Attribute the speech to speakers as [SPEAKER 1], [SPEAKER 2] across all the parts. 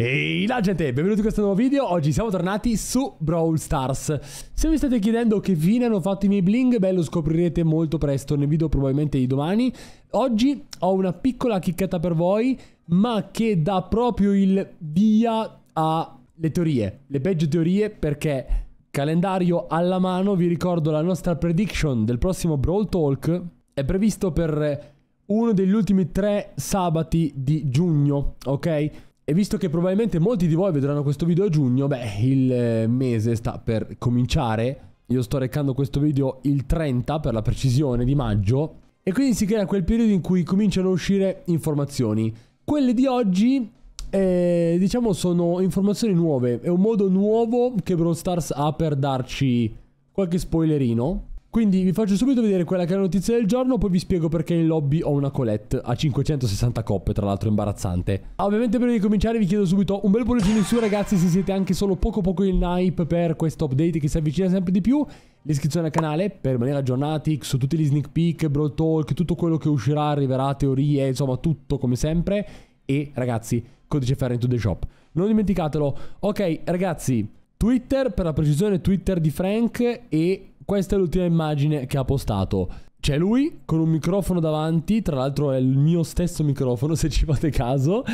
[SPEAKER 1] Ehi la gente, benvenuti in questo nuovo video, oggi siamo tornati su Brawl Stars Se vi state chiedendo che fine hanno fatto i miei bling, beh lo scoprirete molto presto nel video probabilmente di domani Oggi ho una piccola chicchetta per voi, ma che dà proprio il via alle teorie Le peggio teorie perché calendario alla mano, vi ricordo la nostra prediction del prossimo Brawl Talk È previsto per uno degli ultimi tre sabati di giugno, ok? E visto che probabilmente molti di voi vedranno questo video a giugno, beh, il eh, mese sta per cominciare. Io sto recando questo video il 30 per la precisione di maggio. E quindi si crea quel periodo in cui cominciano a uscire informazioni. Quelle di oggi, eh, diciamo, sono informazioni nuove. È un modo nuovo che Brawl Stars ha per darci qualche spoilerino. Quindi vi faccio subito vedere quella che è la notizia del giorno, poi vi spiego perché in lobby ho una colette a 560 coppe, tra l'altro imbarazzante. Ah, ovviamente prima di cominciare vi chiedo subito un bel pollicino in su ragazzi se siete anche solo poco poco in hype per questo update che si avvicina sempre di più. L'iscrizione al canale per rimanere aggiornati su tutti gli sneak peek, bro talk, tutto quello che uscirà, arriverà, teorie, insomma tutto come sempre. E ragazzi, codice ferro into the shop. Non dimenticatelo. Ok ragazzi, Twitter, per la precisione Twitter di Frank e questa è l'ultima immagine che ha postato. C'è lui con un microfono davanti, tra l'altro è il mio stesso microfono se ci fate caso,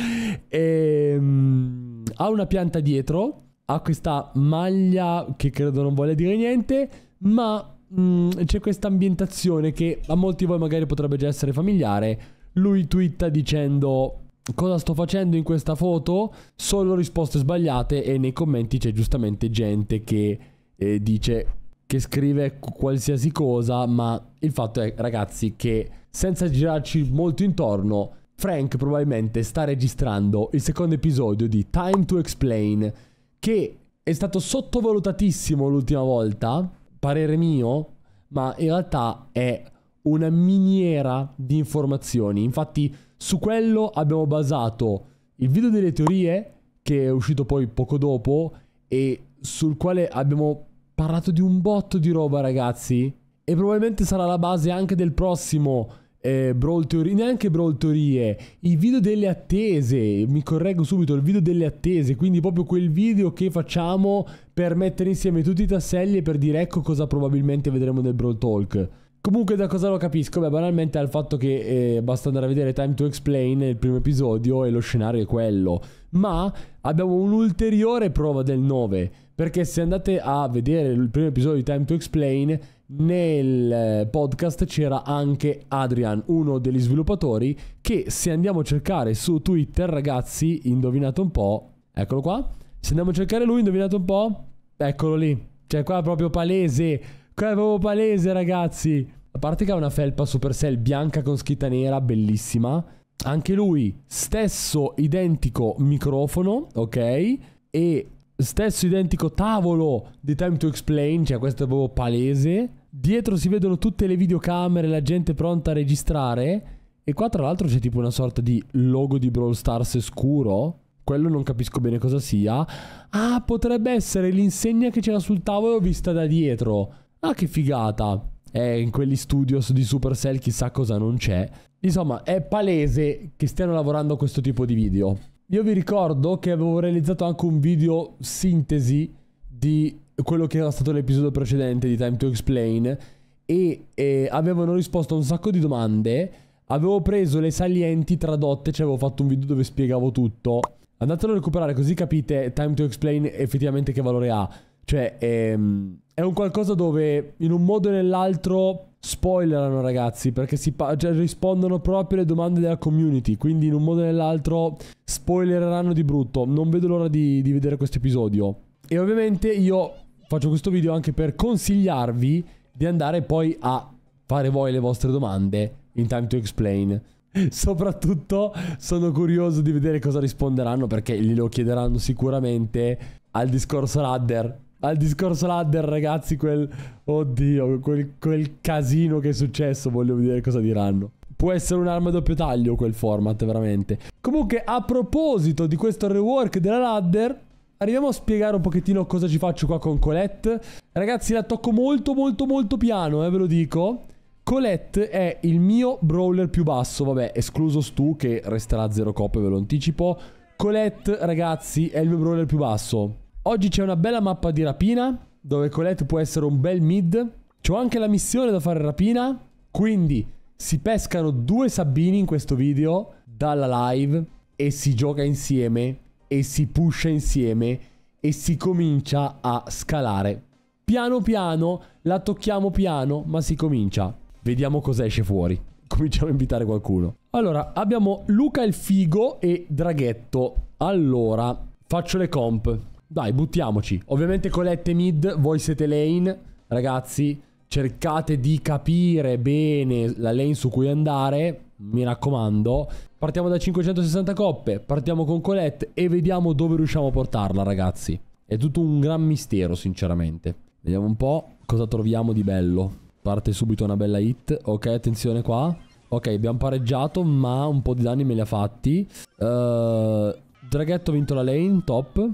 [SPEAKER 1] e, um, ha una pianta dietro, ha questa maglia che credo non voglia dire niente, ma um, c'è questa ambientazione che a molti di voi magari potrebbe già essere familiare. Lui twitta dicendo cosa sto facendo in questa foto, solo risposte sbagliate e nei commenti c'è giustamente gente che eh, dice che scrive qualsiasi cosa, ma il fatto è, ragazzi, che senza girarci molto intorno, Frank probabilmente sta registrando il secondo episodio di Time to Explain, che è stato sottovalutatissimo l'ultima volta, parere mio, ma in realtà è una miniera di informazioni. Infatti su quello abbiamo basato il video delle teorie, che è uscito poi poco dopo, e sul quale abbiamo parlato di un botto di roba, ragazzi. E probabilmente sarà la base anche del prossimo eh, Brawl Theory, neanche Brawl Teorie, il video delle attese, mi correggo subito, il video delle attese, quindi proprio quel video che facciamo per mettere insieme tutti i tasselli e per dire ecco cosa probabilmente vedremo nel Brawl Talk. Comunque da cosa lo capisco? Beh, banalmente al fatto che eh, basta andare a vedere Time to Explain, il primo episodio, e lo scenario è quello. Ma abbiamo un'ulteriore prova del 9. Perché se andate a vedere il primo episodio di Time to Explain, nel eh, podcast c'era anche Adrian, uno degli sviluppatori, che se andiamo a cercare su Twitter, ragazzi, indovinate un po', eccolo qua. Se andiamo a cercare lui, indovinate un po', eccolo lì. Cioè qua è proprio palese, qua è proprio palese, ragazzi. A parte che ha una felpa Supercell bianca con scritta nera, bellissima. Anche lui, stesso identico microfono, ok? E stesso identico tavolo di Time to Explain, cioè questo è proprio palese. Dietro si vedono tutte le videocamere, la gente pronta a registrare. E qua tra l'altro c'è tipo una sorta di logo di Brawl Stars scuro. Quello non capisco bene cosa sia. Ah, potrebbe essere l'insegna che c'era sul tavolo vista da dietro. Ah, che figata. Eh, in quegli studios di Supercell chissà cosa non c'è. Insomma, è palese che stiano lavorando a questo tipo di video. Io vi ricordo che avevo realizzato anche un video sintesi di quello che era stato l'episodio precedente di Time to Explain e eh, avevano risposto a un sacco di domande. Avevo preso le salienti tradotte, cioè avevo fatto un video dove spiegavo tutto. Andatelo a recuperare così capite Time to Explain effettivamente che valore ha. Cioè ehm, è un qualcosa dove in un modo o nell'altro spoilerano ragazzi perché si cioè, rispondono proprio alle domande della community quindi in un modo o nell'altro spoilereranno di brutto non vedo l'ora di, di vedere questo episodio e ovviamente io faccio questo video anche per consigliarvi di andare poi a fare voi le vostre domande in time to explain Soprattutto sono curioso di vedere cosa risponderanno perché glielo chiederanno sicuramente al discorso ladder al discorso ladder, ragazzi quel... Oddio, quel, quel casino che è successo, voglio vedere cosa diranno può essere un'arma a doppio taglio quel format, veramente. Comunque, a proposito di questo rework della ladder, arriviamo a spiegare un pochettino cosa ci faccio qua con Colette. Ragazzi, la tocco molto molto molto piano, eh, ve lo dico. Colette è il mio brawler più basso, vabbè, escluso Stu che resterà a zero coppe, ve lo anticipo. Colette, ragazzi, è il mio brawler più basso. Oggi c'è una bella mappa di rapina, dove Colette può essere un bel mid. C'ho anche la missione da fare rapina, quindi si pescano due Sabbini in questo video dalla live e si gioca insieme e si pusha insieme e si comincia a scalare. Piano piano, la tocchiamo piano, ma si comincia. Vediamo cosa esce fuori. Cominciamo a invitare qualcuno. Allora, abbiamo Luca il Figo e Draghetto. Allora, faccio le comp. Dai, buttiamoci. Ovviamente colette mid, voi siete lane, ragazzi. Cercate di capire bene la lane su cui andare, mi raccomando. Partiamo da 560 coppe, partiamo con Colette e vediamo dove riusciamo a portarla, ragazzi. È tutto un gran mistero, sinceramente. Vediamo un po' cosa troviamo di bello. Parte subito una bella hit. Ok, attenzione qua. Ok, abbiamo pareggiato, ma un po' di danni me li ha fatti. Uh, draghetto ha vinto la lane, top.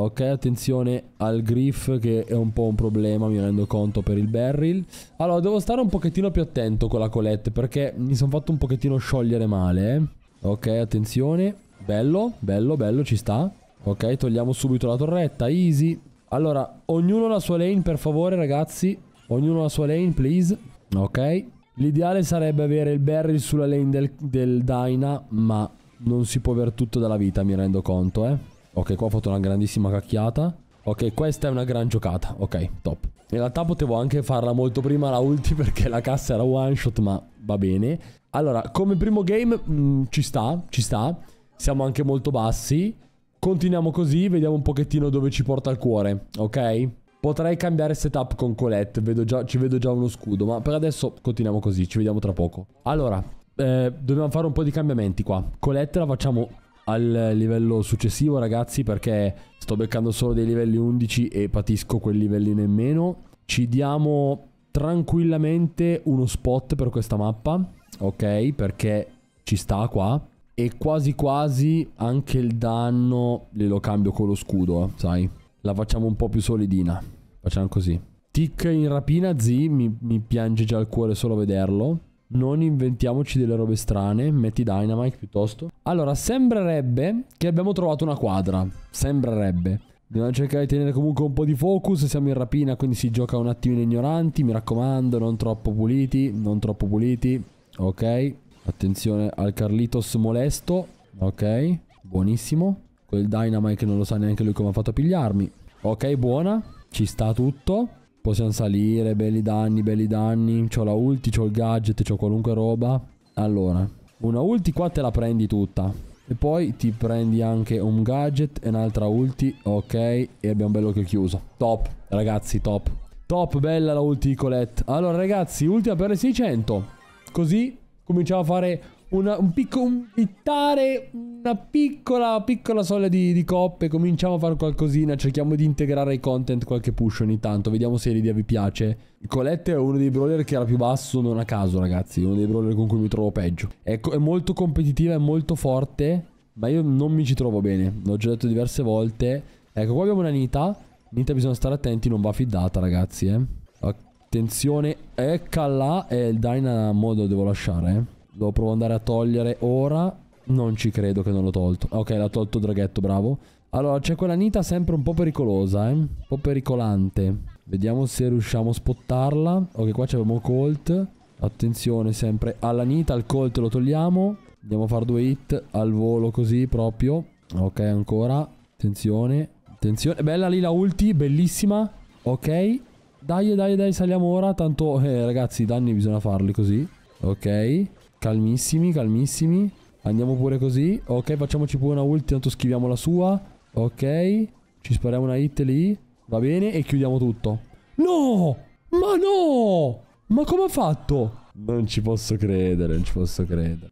[SPEAKER 1] Ok, attenzione al griff che è un po' un problema, mi rendo conto, per il barrel. Allora, devo stare un pochettino più attento con la colette perché mi sono fatto un pochettino sciogliere male. Eh. Ok, attenzione. Bello, bello, bello, ci sta. Ok, togliamo subito la torretta, easy. Allora, ognuno la sua lane, per favore, ragazzi. Ognuno la sua lane, please. Ok. L'ideale sarebbe avere il barrel sulla lane del, del Dyna, ma non si può avere tutto dalla vita, mi rendo conto, eh. Ok, qua ho fatto una grandissima cacchiata. Ok, questa è una gran giocata. Ok, top. In realtà potevo anche farla molto prima la ulti perché la cassa era one shot, ma va bene. Allora, come primo game mh, mm, ci sta, ci sta. Siamo anche molto bassi. Continuiamo così, vediamo un pochettino dove ci porta il cuore, ok? Potrei cambiare setup con Colette, vedo già, ci vedo già uno scudo, ma per adesso continuiamo così, ci vediamo tra poco. Allora, eh, dobbiamo fare un po' di cambiamenti qua. Colette la facciamo al livello successivo ragazzi perché sto beccando solo dei livelli 11 e patisco quei livelli nemmeno. Ci diamo tranquillamente uno spot per questa mappa, ok? Perché ci sta qua. E quasi quasi anche il danno glielo cambio con lo scudo, eh, sai? La facciamo un po' più solidina. Facciamo così. Tic in rapina, zi mi, mi piange già il cuore solo vederlo non inventiamoci delle robe strane, metti Dynamite piuttosto. Allora, sembrerebbe che abbiamo trovato una quadra, sembrerebbe. Dobbiamo cercare di tenere comunque un po' di focus, siamo in rapina quindi si gioca un attimino ignoranti, mi raccomando, non troppo puliti, non troppo puliti, ok. Attenzione al Carlitos molesto, ok, buonissimo. Quel Dynamite non lo sa neanche lui come ha fatto a pigliarmi. Ok, buona, ci sta tutto. Possiamo salire, belli danni, belli danni. C'ho la ulti, c'ho il gadget, c'ho qualunque roba. Allora, una ulti qua te la prendi tutta. E poi ti prendi anche un gadget e un'altra ulti. Ok, e abbiamo bello che chiuso. Top, ragazzi, top. Top, bella la ulti di Colette. Allora, ragazzi, ultima per le 600. Così cominciamo a fare una, un piccolo un ittare, una piccola, piccola soglia di, di, coppe. Cominciamo a fare qualcosina. Cerchiamo di integrare ai content qualche push ogni tanto. Vediamo se l'idea vi piace. Colette è uno dei brawler che era più basso, non a caso, ragazzi. Uno dei brawler con cui mi trovo peggio. È, ecco, è molto competitiva, è molto forte. Ma io non mi ci trovo bene. L'ho già detto diverse volte. Ecco, qua abbiamo una Nita. Nita bisogna stare attenti, non va fiddata, ragazzi, eh. Attenzione, eccola. E eh, il Dyna modo devo lasciare, eh. Devo provare ad andare a togliere ora. Non ci credo che non l'ho tolto. Ok, l'ha tolto draghetto, bravo. Allora, c'è quella nita sempre un po' pericolosa, eh. Un po' pericolante. Vediamo se riusciamo a spottarla. Ok, qua c'avevamo Colt. Attenzione sempre alla nita, al Colt lo togliamo. Andiamo a fare due hit al volo così proprio. Ok, ancora. Attenzione. Attenzione. Bella lì la ulti, bellissima. Ok. Dai, dai, dai, saliamo ora. Tanto, eh, ragazzi, i danni bisogna farli così. Ok. Calmissimi, calmissimi. Andiamo pure così. Ok, facciamoci pure una ulti, tanto schiviamo la sua. Ok. Ci spariamo una hit lì. Va bene, e chiudiamo tutto. No! Ma no! Ma come ha fatto? Non ci posso credere, non ci posso credere.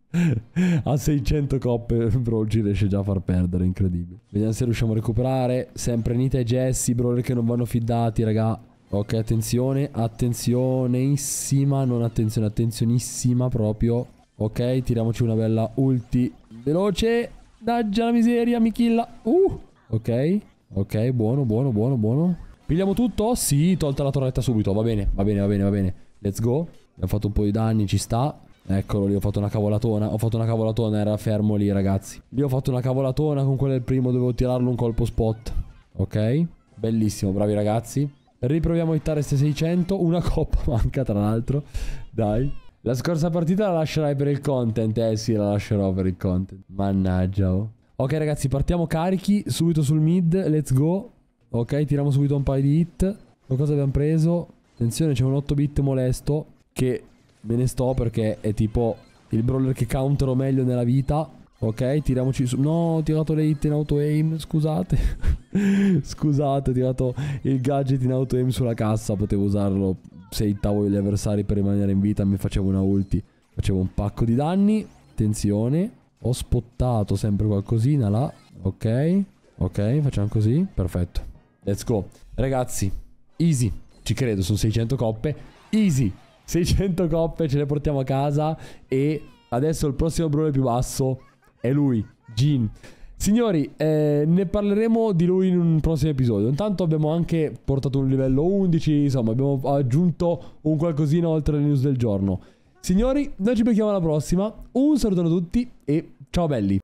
[SPEAKER 1] a 600 coppe, bro, ci riesce già a far perdere, incredibile. Vediamo se riusciamo a recuperare. Sempre Nita e Jesse, bro, che non vanno fidati, raga. Ok, attenzione, attenzionissima, non attenzione, attenzionissima proprio. Ok, tiriamoci una bella ulti veloce. Daggia la miseria, mi killa. Uh, ok, ok, buono, buono, buono, buono. Pigliamo tutto? Sì, tolta la torretta subito. Va bene, va bene, va bene, va bene. Let's go. Abbiamo fatto un po' di danni, ci sta. Eccolo lì, ho fatto una cavolatona. Ho fatto una cavolatona, era fermo lì, ragazzi. Lì ho fatto una cavolatona con quello del primo, dovevo tirarlo un colpo spot. Ok, bellissimo, bravi ragazzi. Riproviamo a hittare queste 600. Una coppa manca, tra l'altro. Dai. La scorsa partita la lascerai per il content. Eh sì, la lascerò per il content. Mannaggia, oh. Ok, ragazzi, partiamo carichi. Subito sul mid. Let's go. Ok, tiriamo subito un paio di hit. Cosa abbiamo preso? Attenzione, c'è un 8 bit molesto. Che me ne sto perché è tipo il brawler che countero meglio nella vita. Ok, tiriamoci su. No, ho tirato le hit in auto aim. Scusate. Scusate, ho tirato il gadget in auto aim sulla cassa. Potevo usarlo sei tavoli gli avversari per rimanere in vita, mi facevo una ulti, facevo un pacco di danni, attenzione, ho spottato sempre qualcosina là, ok, ok, facciamo così, perfetto, let's go, ragazzi, easy, ci credo, sono 600 coppe, easy, 600 coppe ce le portiamo a casa e adesso il prossimo brullo più basso è lui, Gin. Signori, eh, ne parleremo di lui in un prossimo episodio. Intanto abbiamo anche portato un livello 11, insomma abbiamo aggiunto un qualcosina oltre alle news del giorno. Signori, noi ci becchiamo alla prossima, un saluto a tutti e ciao belli!